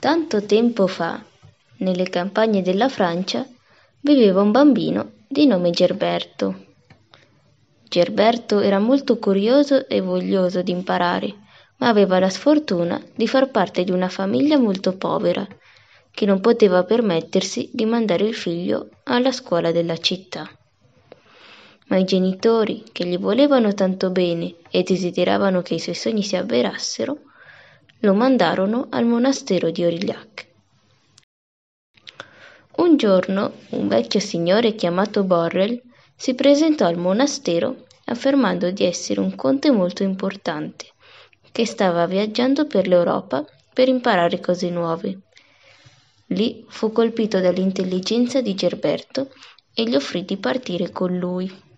Tanto tempo fa, nelle campagne della Francia, viveva un bambino di nome Gerberto. Gerberto era molto curioso e voglioso di imparare, ma aveva la sfortuna di far parte di una famiglia molto povera, che non poteva permettersi di mandare il figlio alla scuola della città. Ma i genitori, che gli volevano tanto bene e desideravano che i suoi sogni si avverassero, lo mandarono al monastero di Aurillac. Un giorno un vecchio signore chiamato Borrell si presentò al monastero affermando di essere un conte molto importante, che stava viaggiando per l'Europa per imparare cose nuove. Lì fu colpito dall'intelligenza di Gerberto e gli offrì di partire con lui.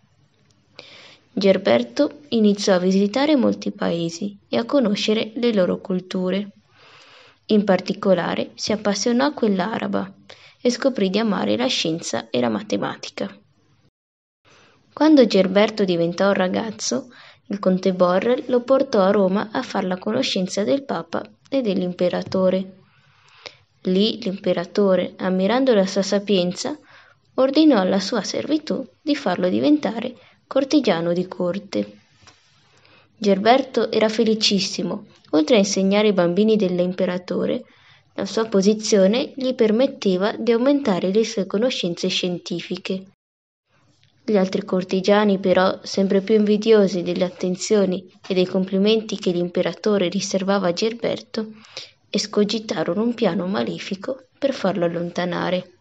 Gerberto iniziò a visitare molti paesi e a conoscere le loro culture. In particolare si appassionò a quella araba e scoprì di amare la scienza e la matematica. Quando Gerberto diventò un ragazzo, il conte Borrell lo portò a Roma a far la conoscenza del Papa e dell'imperatore. Lì l'imperatore, ammirando la sua sapienza, ordinò alla sua servitù di farlo diventare cortigiano di corte. Gerberto era felicissimo, oltre a insegnare i bambini dell'imperatore, la sua posizione gli permetteva di aumentare le sue conoscenze scientifiche. Gli altri cortigiani, però, sempre più invidiosi delle attenzioni e dei complimenti che l'imperatore riservava a Gerberto, escogitarono un piano malefico per farlo allontanare.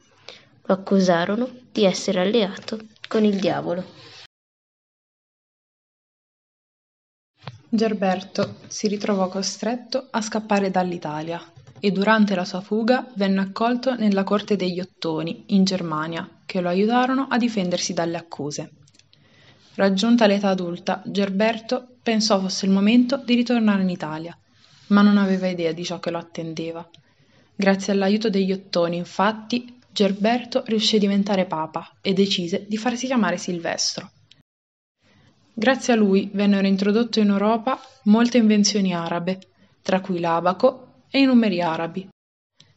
Lo accusarono di essere alleato con il diavolo. Gerberto si ritrovò costretto a scappare dall'Italia e durante la sua fuga venne accolto nella corte degli Ottoni, in Germania, che lo aiutarono a difendersi dalle accuse. Raggiunta l'età adulta, Gerberto pensò fosse il momento di ritornare in Italia, ma non aveva idea di ciò che lo attendeva. Grazie all'aiuto degli Ottoni, infatti, Gerberto riuscì a diventare papa e decise di farsi chiamare Silvestro. Grazie a lui vennero introdotte in Europa molte invenzioni arabe, tra cui l'abaco e i numeri arabi.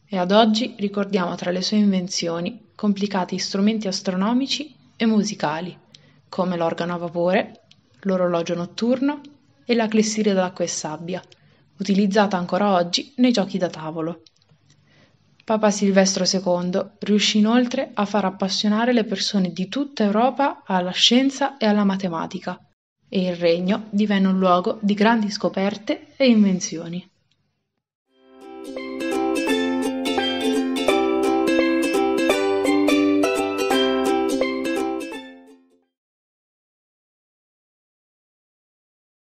E ad oggi ricordiamo tra le sue invenzioni complicati strumenti astronomici e musicali, come l'organo a vapore, l'orologio notturno e la clessidra d'acqua e sabbia, utilizzata ancora oggi nei giochi da tavolo. Papa Silvestro II riuscì inoltre a far appassionare le persone di tutta Europa alla scienza e alla matematica, e il regno divenne un luogo di grandi scoperte e invenzioni.